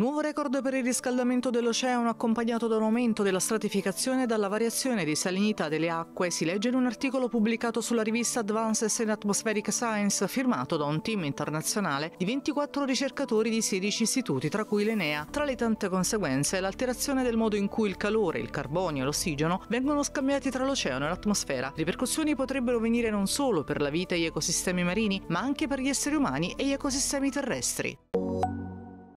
Nuovo record per il riscaldamento dell'oceano accompagnato da un aumento della stratificazione e dalla variazione di salinità delle acque, si legge in un articolo pubblicato sulla rivista Advances in Atmospheric Science firmato da un team internazionale di 24 ricercatori di 16 istituti, tra cui l'Enea. Tra le tante conseguenze è l'alterazione del modo in cui il calore, il carbonio e l'ossigeno vengono scambiati tra l'oceano e l'atmosfera. Le Ripercussioni potrebbero venire non solo per la vita e gli ecosistemi marini, ma anche per gli esseri umani e gli ecosistemi terrestri.